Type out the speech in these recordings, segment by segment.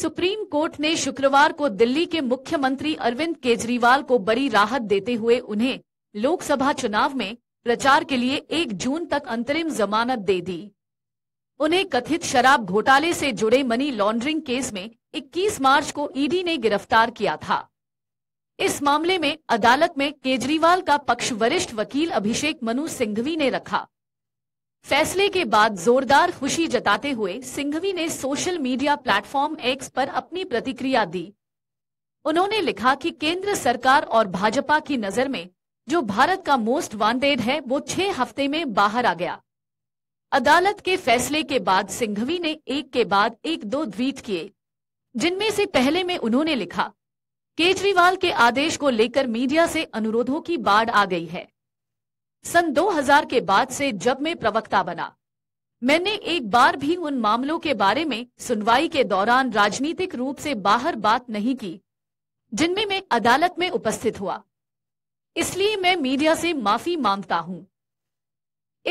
supreme court ने शुक्रवार को दिल्ली के मुख्यमंत्री अरविंद केजरीवाल को बड़ी राहत देते हुए उन्हें लोकसभा चुनाव में प्रचार के लिए एक जून तक अंतरिम जमानत दे दी उन्हें कथित शराब घोटाले से जुड़े मनी लॉन्ड्रिंग केस में 21 मार्च को ईडी ने गिरफ्तार किया था इस मामले में अदालत में केजरीवाल का पक्ष वरिष्ठ वकील अभिषेक मनु सिंघवी ने रखा फैसले के बाद जोरदार खुशी जताते हुए सिंघवी ने सोशल मीडिया प्लेटफॉर्म एक्स पर अपनी प्रतिक्रिया दी उन्होंने लिखा कि केंद्र सरकार और भाजपा की नजर में जो भारत का मोस्ट वांटेड है वो छह हफ्ते में बाहर आ गया अदालत के फैसले के बाद सिंघवी ने एक के बाद एक दो ट्वीट किए जिनमें से पहले में उन्होंने लिखा केजरीवाल के आदेश को लेकर मीडिया से अनुरोधों की बाढ़ आ गई है सन 2000 के बाद से जब मैं प्रवक्ता बना मैंने एक बार भी उन मामलों के बारे में सुनवाई के दौरान राजनीतिक रूप से बाहर बात नहीं की जिनमें मैं अदालत में उपस्थित हुआ इसलिए मैं मीडिया से माफी मांगता हूं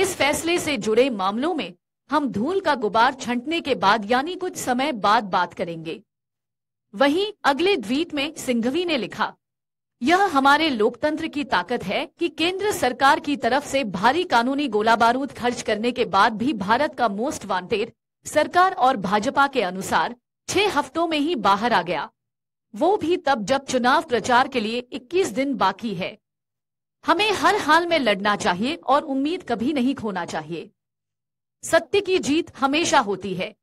इस फैसले से जुड़े मामलों में हम धूल का गुबार छंटने के बाद यानी कुछ समय बाद बात करेंगे वहीं अगले द्वीप में सिंघवी ने लिखा यह हमारे लोकतंत्र की ताकत है कि केंद्र सरकार की तरफ से भारी कानूनी गोला बारूद खर्च करने के बाद भी भारत का मोस्ट वांटेड सरकार और भाजपा के अनुसार छह हफ्तों में ही बाहर आ गया वो भी तब जब चुनाव प्रचार के लिए 21 दिन बाकी है हमें हर हाल में लड़ना चाहिए और उम्मीद कभी नहीं खोना चाहिए सत्य की जीत हमेशा होती है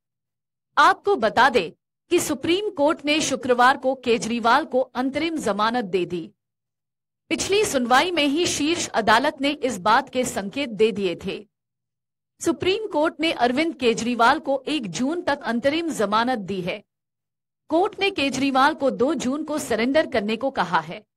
आपको बता दें कि सुप्रीम कोर्ट ने शुक्रवार को केजरीवाल को अंतरिम जमानत दे दी पिछली सुनवाई में ही शीर्ष अदालत ने इस बात के संकेत दे दिए थे सुप्रीम कोर्ट ने अरविंद केजरीवाल को 1 जून तक अंतरिम जमानत दी है कोर्ट ने केजरीवाल को 2 जून को सरेंडर करने को कहा है